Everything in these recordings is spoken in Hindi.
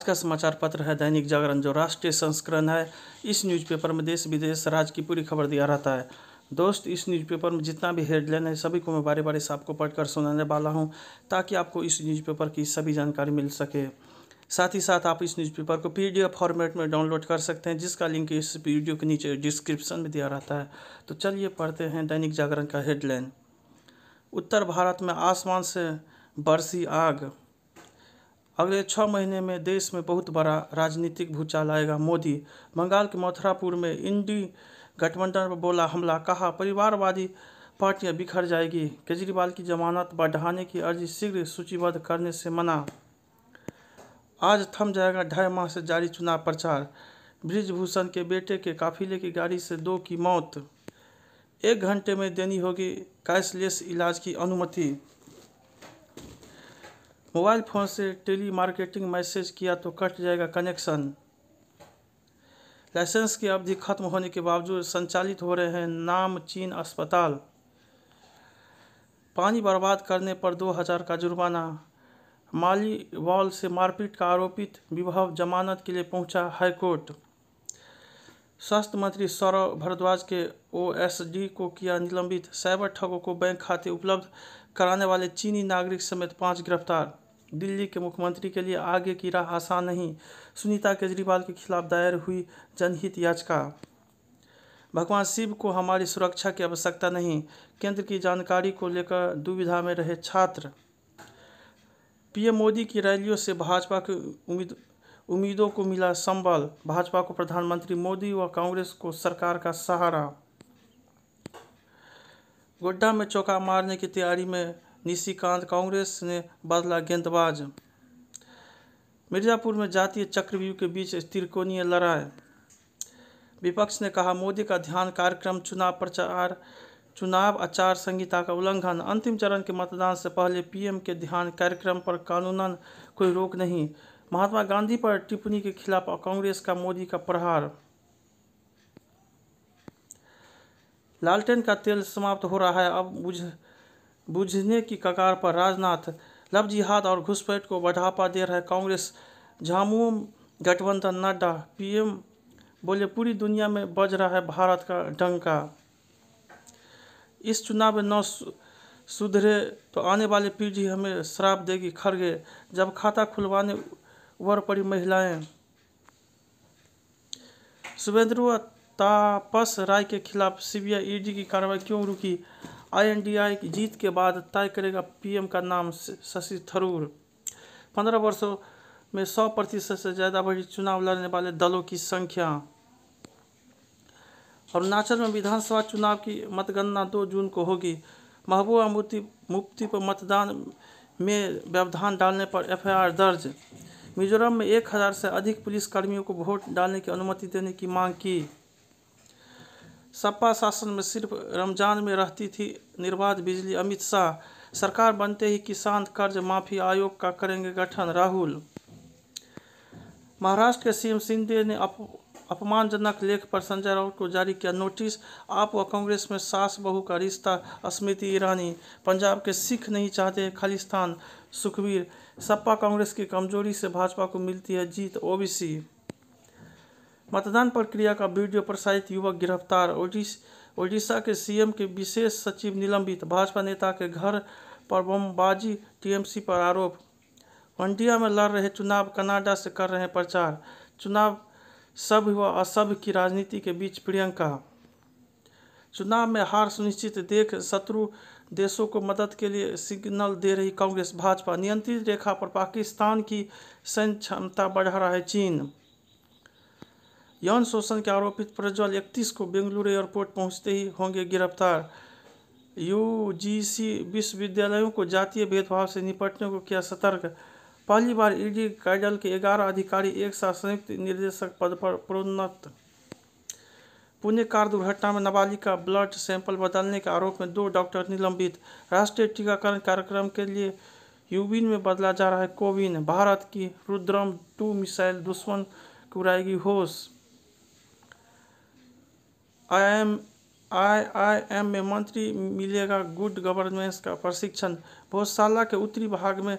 आज का समाचार पत्र है दैनिक जागरण जो राष्ट्रीय संस्करण है इस न्यूज़पेपर में देश विदेश राज्य की पूरी खबर दिया रहता है दोस्त इस न्यूज़पेपर में जितना भी हेडलाइन है सभी को मैं बारी बारी से आपको पढ़कर सुनाने वाला हूं ताकि आपको इस न्यूज़पेपर की सभी जानकारी मिल सके साथ ही साथ आप इस न्यूज़पेपर को पी फॉर्मेट में डाउनलोड कर सकते हैं जिसका लिंक इस वीडियो के नीचे डिस्क्रिप्शन में दिया रहता है तो चलिए पढ़ते हैं दैनिक जागरण का हेडलाइन उत्तर भारत में आसमान से बरसी आग अगले छः महीने में देश में बहुत बड़ा राजनीतिक भूचाल आएगा मोदी बंगाल के मथुरापुर में इंडी गठबंधन पर बोला हमला कहा परिवारवादी पार्टियां बिखर जाएगी केजरीवाल की जमानत बढ़ाने की अर्जी शीघ्र सूचीबद्ध करने से मना आज थम जाएगा ढाई माह से जारी चुनाव प्रचार ब्रिजभूषण के बेटे के काफिले की गाड़ी से दो की मौत एक घंटे में देनी होगी कैशलेस इलाज की अनुमति मोबाइल फ़ोन से टेली मार्केटिंग मैसेज किया तो कट जाएगा कनेक्शन लाइसेंस की अवधि खत्म होने के बावजूद संचालित हो रहे हैं नाम चीन अस्पताल पानी बर्बाद करने पर दो हज़ार का जुर्माना माली वॉल से मारपीट का आरोपित विभव जमानत के लिए पहुंचा हाईकोर्ट स्वास्थ्य मंत्री सौरव भारद्वाज के ओएसडी को किया निलंबित साइबर ठगों को बैंक खाते उपलब्ध कराने वाले चीनी नागरिक समेत पाँच गिरफ्तार दिल्ली के मुख्यमंत्री के लिए आगे की राह आसान नहीं सुनीता केजरीवाल के खिलाफ दायर हुई जनहित याचिका भगवान शिव को हमारी सुरक्षा की आवश्यकता नहीं केंद्र की जानकारी को लेकर दुविधा में रहे छात्र पीएम मोदी की रैलियों से भाजपा के उम्मीद उम्मीदों को मिला संबल भाजपा को प्रधानमंत्री मोदी व कांग्रेस को सरकार का सहारा गोड्डा में चौका मारने की तैयारी में निशिकांत कांग्रेस ने बदला गेंदबाज मिर्जापुर में जातीय चक्रव्यूह के बीच त्रिकोणीय लड़ाई विपक्ष ने कहा मोदी का ध्यान कार्यक्रम चुनाव प्रचार चुनाव आचार संहिता का उल्लंघन अंतिम चरण के मतदान से पहले पीएम के ध्यान कार्यक्रम पर कानूनन कोई रोक नहीं महात्मा गांधी पर टिप्पणी के खिलाफ कांग्रेस का मोदी का प्रहार लालटेन का तेल समाप्त हो रहा है अब बुझ बुझने की कगार पर राजनाथ लफ जिहाद और घुसपैठ को बढ़ावा दे रहे कांग्रेस झामुम गठबंधन नड्डा पीएम बोले पूरी दुनिया में बज रहा है भारत का डंका इस चुनाव में नौ सुधरे तो आने वाली पीढ़ी हमें श्राप देगी खड़गे जब खाता खुलवाने वर पड़ी महिलाएं शुभेंद्रु तापस राय के खिलाफ सीबीआई ईडी की कार्रवाई क्यों रुकी आई की जीत के बाद तय करेगा पीएम का नाम शशि थरूर पंद्रह वर्षों में सौ प्रतिशत से ज़्यादा बड़ी चुनाव लड़ने वाले दलों की संख्या अरुणाचल में विधानसभा चुनाव की मतगणना दो जून को होगी महबूबा मुफ्ती मुफ्ती पर मतदान में व्यवधान डालने पर एफआईआर दर्ज मिजोरम में एक हज़ार से अधिक पुलिसकर्मियों को वोट डालने की अनुमति देने की मांग की सपा शासन में सिर्फ रमजान में रहती थी निर्बाध बिजली अमित शाह सरकार बनते ही किसान कर्ज माफी आयोग का करेंगे गठन राहुल महाराष्ट्र के सीएम सिंधे ने अप, अपमानजनक लेख पर संजय राउत को जारी किया नोटिस आप व कांग्रेस में सास बहू का रिश्ता स्मृति ईरानी पंजाब के सिख नहीं चाहते खालिस्तान सुखबीर सपा कांग्रेस की कमजोरी से भाजपा को मिलती है जीत ओबीसी मतदान प्रक्रिया का वीडियो प्रसारित युवक गिरफ्तार ओडिशा के सीएम के विशेष सचिव निलंबित भाजपा नेता के घर पर बमबाजी टीएमसी पर आरोप वंडिया में लड़ रहे चुनाव कनाडा से कर रहे प्रचार चुनाव सभ्य व असभ्य की राजनीति के बीच प्रियंका चुनाव में हार सुनिश्चित देख शत्रु देशों को मदद के लिए सिग्नल दे रही कांग्रेस भाजपा नियंत्रित रेखा पर पाकिस्तान की सैन्य क्षमता बढ़ा रहा है चीन यौन शोषण के आरोपित प्रज्वल इकतीस को बेंगलुरु एयरपोर्ट पहुंचते ही होंगे गिरफ्तार यूजीसी विश्वविद्यालयों को जातीय भेदभाव से निपटने को किया सतर्क पहली बार ईडी e कैडल के ग्यारह अधिकारी एक साथ संयुक्त निर्देशक पद पर प्रोन्नत पुणे कार दुर्घटना में नाबालिग का ब्लड सैंपल बदलने के आरोप में दो डॉक्टर निलंबित राष्ट्रीय टीकाकरण कार्यक्रम के लिए यूबिन में बदला जा रहा है कोविन भारत की रुद्रम टू मिसाइल दुश्मन को उड़ाएगी होश आई आई एम में मंत्री मिलेगा गुड गवर्नेंस का प्रशिक्षण भोजशाला के उत्तरी भाग में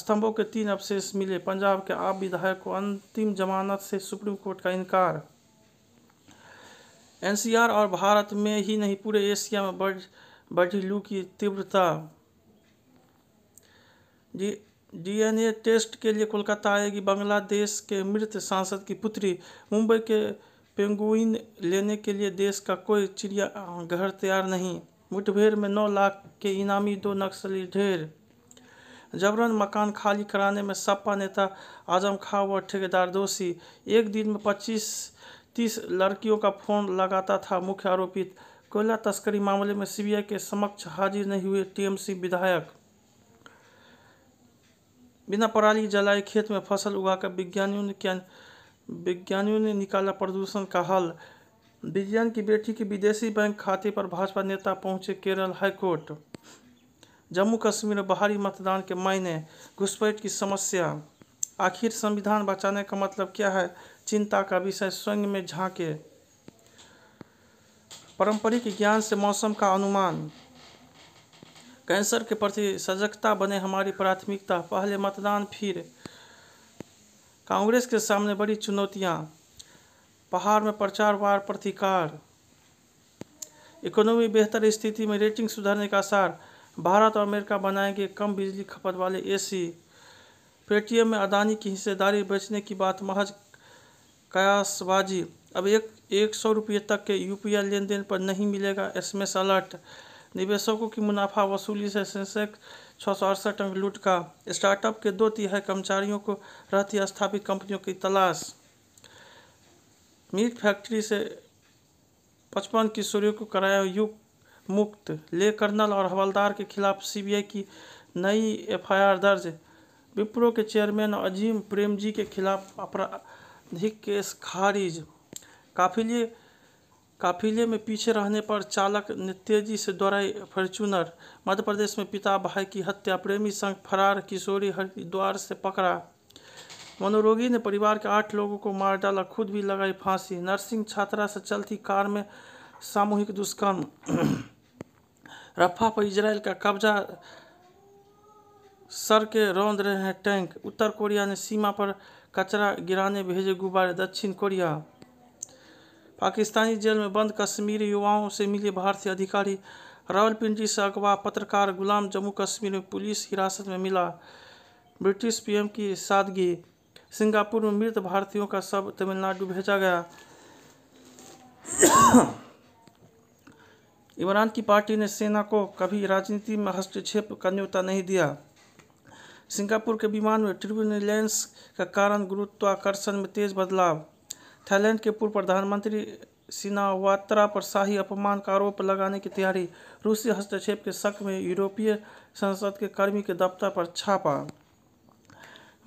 स्तंभों के तीन अवशेष मिले पंजाब के आप विधायक को अंतिम जमानत से सुप्रीम कोर्ट का इनकार एनसीआर और भारत में ही नहीं पूरे एशिया में बढ़ बढ़ी लू की तीव्रता डी डीएनए टेस्ट के लिए कोलकाता आएगी बांग्लादेश के मृत सांसद की पुत्री मुंबई के पेंगुइन लेने के लिए देश का कोई चिड़ियाघर तैयार नहीं मुठभेड़ में नौ लाख के इनामी दो नक्सली ढेर जबरन मकान खाली कराने में सपा नेता आजम खां व ठेकेदार दोषी एक दिन में 25 तीस लड़कियों का फोन लगाता था मुख्य आरोपित कोयला तस्करी मामले में सीबीआई के समक्ष हाजिर नहीं हुए टीएमसी विधायक बिना पराली जलाए खेत में फसल उगाकर विज्ञानियों ने क्या विज्ञानियों ने निकाला प्रदूषण का हल विज्ञान की बेटी के विदेशी बैंक खाते पर भाजपा नेता पहुंचे केरल हाईकोर्ट जम्मू कश्मीर में बाहरी मतदान के मायने घुसपैठ की समस्या आखिर संविधान बचाने का मतलब क्या है चिंता का विषय स्वयं में झांके पारंपरिक ज्ञान से मौसम का अनुमान कैंसर के प्रति सजगता बने हमारी प्राथमिकता पहले मतदान फिर कांग्रेस के सामने बड़ी चुनौतियां पहाड़ में प्रचार वार प्रतिकार इकोनॉमी बेहतर स्थिति में रेटिंग सुधारने का आसार भारत और अमेरिका बनाएंगे कम बिजली खपत वाले एसी पेटीएम में अदानी की हिस्सेदारी बेचने की बात महज कयासबाजी अब एक एक सौ रुपये तक के यू पी लेन देन पर नहीं मिलेगा एसएमएस अलर्ट निवेशकों की मुनाफा वसूली से सेंसेक्स छः में लूट का स्टार्टअप के दो तिहाई कर्मचारियों को रहती स्थापित कंपनियों की तलाश मीट फैक्ट्री से पचपन किशोरियों को कराया युग मुक्त ले कर्नल और हवलदार के खिलाफ सीबीआई की नई एफआईआर दर्ज विप्रो के चेयरमैन अजीम प्रेमजी के खिलाफ आपराधिक केस खारिज काफिले काफिले में पीछे रहने पर चालक ने तेजी से दौड़ाई फॉर्चूनर मध्य प्रदेश में पिता भाई की हत्या प्रेमी संग फरार किशोरी हरिद्वार से पकड़ा मनोरोगी ने परिवार के आठ लोगों को मार डाला खुद भी लगाई फांसी नर्सिंग छात्रा से चलती कार में सामूहिक दुष्कर्म रफा पर इजराइल का कब्जा सर के रौंद रहे हैं टैंक उत्तर कोरिया ने सीमा पर कचरा गिराने भेजे गुब्बारे दक्षिण कोरिया पाकिस्तानी जेल में बंद कश्मीरी युवाओं से मिले भारतीय अधिकारी रावलपिंडी से अगवा पत्रकार गुलाम जम्मू कश्मीर में पुलिस हिरासत में मिला ब्रिटिश पीएम की सादगी सिंगापुर में मृत भारतीयों का शव तमिलनाडु भेजा गया इमरान की पार्टी ने सेना को कभी राजनीति में हस्तक्षेप का न्योता नहीं दिया सिंगापुर के विमान में ट्रिब्यूनलेंस का कारण गुरुत्वाकर्षण में तेज बदलाव थाईलैंड के पूर्व प्रधानमंत्री सिनावात्रा पर शाही अपमान का आरोप लगाने की तैयारी रूसी हस्तक्षेप के शक में यूरोपीय संसद के कर्मी के दफ्तर पर छापा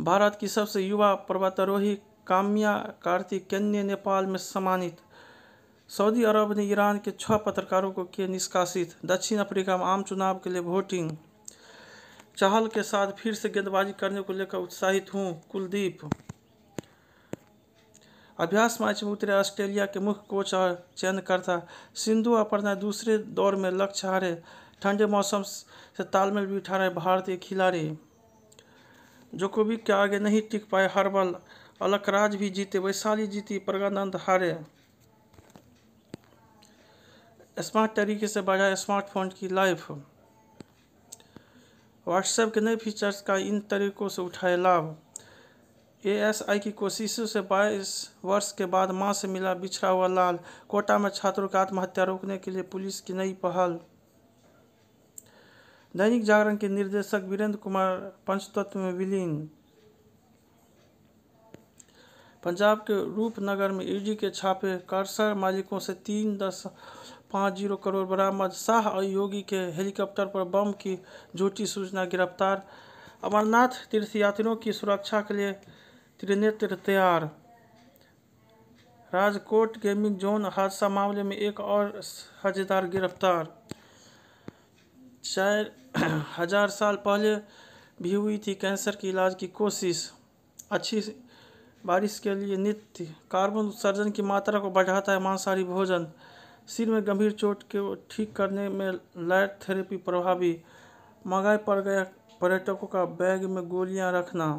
भारत की सबसे युवा पर्वतारोही काम्या कार्तिक कार्तिकेन्य नेपाल में सम्मानित सऊदी अरब ने ईरान के छह पत्रकारों को किए निष्कासित दक्षिण अफ्रीका में आम चुनाव के लिए वोटिंग चहल के साथ फिर से गेंदबाजी करने को लेकर उत्साहित हूँ कुलदीप अभ्यास मैच में उतरे ऑस्ट्रेलिया के मुख्य कोच और चयनकर्ता सिंधु अपर्णा दूसरे दौर में लक्ष्य हारे ठंडे मौसम से तालमेल बिठा रहे भारतीय खिलाड़ी जोकोविक के आगे नहीं टिक पाए हरबल अलकराज भी जीते वैशाली जीती प्रगानंद हारे स्मार्ट तरीके से बजाय स्मार्टफोन की लाइफ व्हाट्सएप के नए फीचर्स का इन तरीकों से उठाए लाभ एएसआई की कोशिशों से बाईस वर्ष के बाद मां से मिला बिछड़ा हुआ लाल कोटा में छात्रों की आत्महत्या रोकने के लिए पुलिस की नई पहल दैनिक जागरण के निर्देशक वीरेंद्र कुमार पंचतत्व में विलीन पंजाब के रूपनगर में ईडी के छापे कारसर मालिकों से तीन दस पाँच जीरो करोड़ बरामद शाह और योगी के हेलीकॉप्टर पर बम की झूठी सूचना गिरफ्तार अमरनाथ तीर्थयात्रियों की सुरक्षा के लिए त्रिनेत्र तैयार राजकोट गेमिंग जोन हादसा मामले में एक और साझेदार गिरफ्तार चार हजार साल पहले भी हुई थी कैंसर के इलाज की कोशिश अच्छी बारिश के लिए नित्य कार्बन उत्सर्जन की मात्रा को बढ़ाता है मांसाहारी भोजन सिर में गंभीर चोट को ठीक करने में लाइट थेरेपी प्रभावी महंगाई पड़ गया पर्यटकों का बैग में गोलियां रखना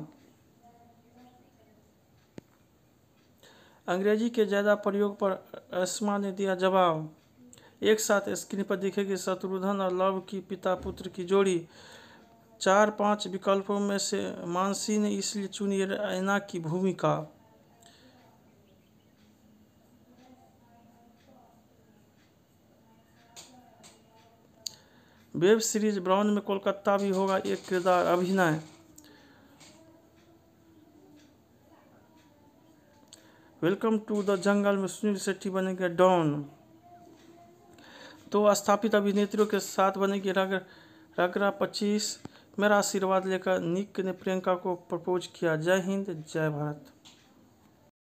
अंग्रेजी के ज़्यादा प्रयोग पर अस्मा ने दिया जवाब एक साथ स्क्रीन पर दिखेगी शत्रुघ्न और लव की पिता पुत्र की जोड़ी चार पांच विकल्पों में से मानसी ने इसलिए चुनी रैना की भूमिका वेब सीरीज ब्राउन में कोलकाता भी होगा एक किरदार अभिनय वेलकम टू द जंगल में सुनील शेट्टी बनेंगे डॉन तो स्थापित अभिनेत्रियों के साथ बनेगी रग रगरा पच्चीस मेरा आशीर्वाद लेकर निक ने प्रियंका को प्रपोज किया जय हिंद जय भारत